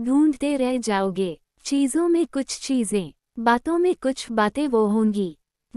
ढूंढते रह जाओगे चीज़ों में कुछ चीज़ें बातों में कुछ बातें वो होंगी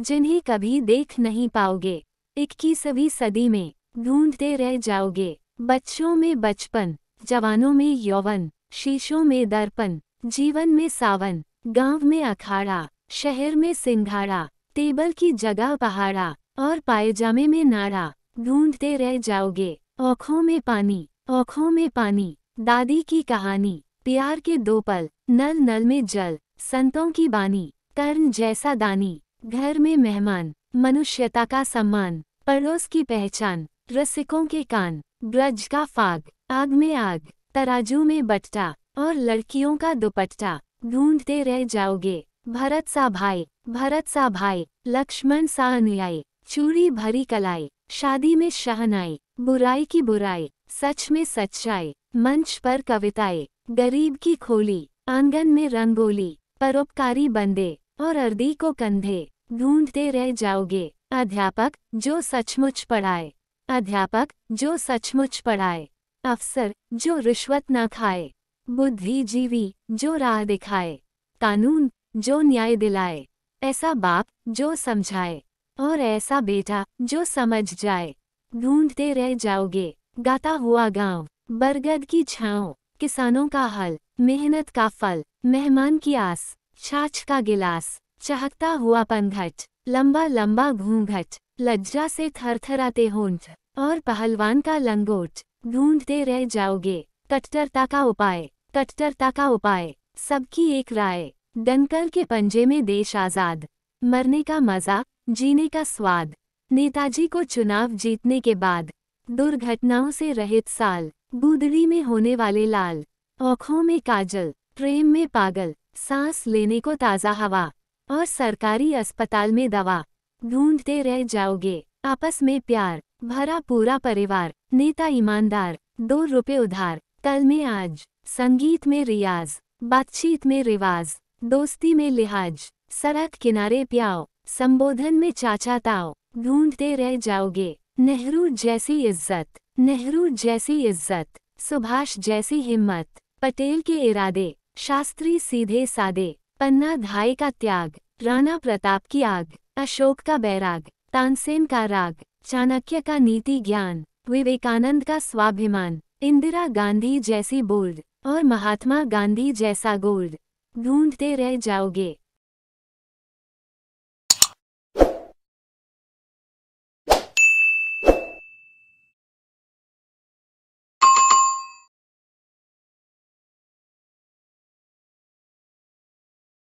जिन्हें कभी देख नहीं पाओगे इक्कीसवीं सदी में ढूंढते रह जाओगे बच्चों में बचपन जवानों में यौवन शीशों में दर्पण जीवन में सावन गांव में अखाड़ा शहर में सिंघाड़ा टेबल की जगह पहाड़ा और पायजामे में नाड़ा ढूंढते रह जाओगे औखों में पानी औखों में पानी दादी की कहानी प्यार के दो पल नल नल में जल संतों की बानी कर्ण जैसा दानी घर में मेहमान मनुष्यता का सम्मान पड़ोस की पहचान रसिकों के कान ब्रज का फाग आग में आग तराजू में बट्टा और लड़कियों का दुपट्टा ढूंढते रह जाओगे भरत सा भाई भरत सा भाई लक्ष्मण सा अनुयायी चूड़ी भरी कलाई शादी में शहनाई बुराई की बुराई सच में सच्चाई मंच पर कविताएं गरीब की खोली आंगन में रंगोली परोपकारी बंदे और अर्दी को कंधे ढूंढते रह जाओगे अध्यापक जो सचमुच पढ़ाए अध्यापक जो सचमुच पढ़ाए अफसर जो रिश्वत न खाए बुद्धिजीवी जो राह दिखाए कानून जो न्याय दिलाए ऐसा बाप जो समझाए और ऐसा बेटा जो समझ जाए ढूंढते रह जाओगे गाता हुआ गांव बरगद की छाओ किसानों का हल मेहनत का फल मेहमान की आस छाछ का गिलास चहकता हुआ पनघट लंबा लंबा घूंघट लज्जा से थरथराते होंठ और पहलवान का लंगोट ढूंढते रह जाओगे कट्टरता का उपाय कट्टरता का उपाय सबकी एक राय डनकर के पंजे में देश आज़ाद मरने का मज़ा जीने का स्वाद नेताजी को चुनाव जीतने के बाद दुर्घटनाओं से रहित साल बूदड़ी में होने वाले लाल आँखों में काजल प्रेम में पागल सांस लेने को ताज़ा हवा और सरकारी अस्पताल में दवा ढूंढते रह जाओगे आपस में प्यार भरा पूरा परिवार नेता ईमानदार दो रुपये उधार कल में आज संगीत में रियाज बातचीत में रिवाज दोस्ती में लिहाज सड़क किनारे प्याओ संबोधन में चाचा ताओ ढूंढते रह जाओगे नेहरू जैसी इज्जत नेहरू जैसी इज्जत सुभाष जैसी हिम्मत पटेल के इरादे शास्त्री सीधे सादे पन्ना धाई का त्याग राणा प्रताप की आग अशोक का बैराग तानसेन का राग चाणक्य का नीति ज्ञान विवेकानंद का स्वाभिमान इंदिरा गांधी जैसी बोल्ड और महात्मा गांधी जैसा गोल्ड ढूंढते रह जाओगे